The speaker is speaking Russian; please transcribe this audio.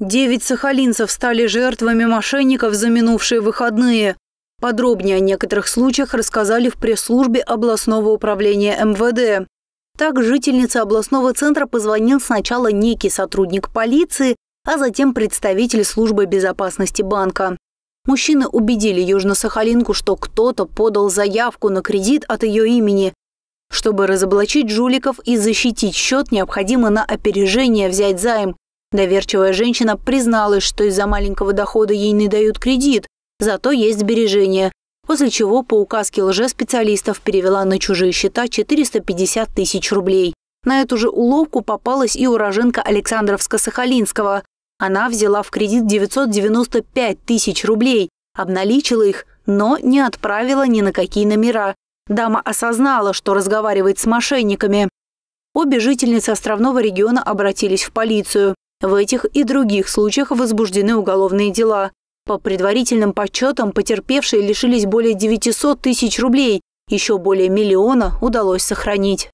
Девять сахалинцев стали жертвами мошенников за минувшие выходные. Подробнее о некоторых случаях рассказали в пресс-службе областного управления МВД. Так жительнице областного центра позвонил сначала некий сотрудник полиции, а затем представитель службы безопасности банка. Мужчины убедили Южно-Сахалинку, что кто-то подал заявку на кредит от ее имени. Чтобы разоблачить жуликов и защитить счет, необходимо на опережение взять займ. Доверчивая женщина призналась, что из-за маленького дохода ей не дают кредит, зато есть сбережения, после чего по указке лжеспециалистов перевела на чужие счета 450 тысяч рублей. На эту же уловку попалась и уроженка Александровска-Сахалинского. Она взяла в кредит 995 тысяч рублей, обналичила их, но не отправила ни на какие номера. Дама осознала, что разговаривает с мошенниками. Обе жительницы островного региона обратились в полицию. В этих и других случаях возбуждены уголовные дела. По предварительным подсчетам потерпевшие лишились более 900 тысяч рублей, еще более миллиона удалось сохранить.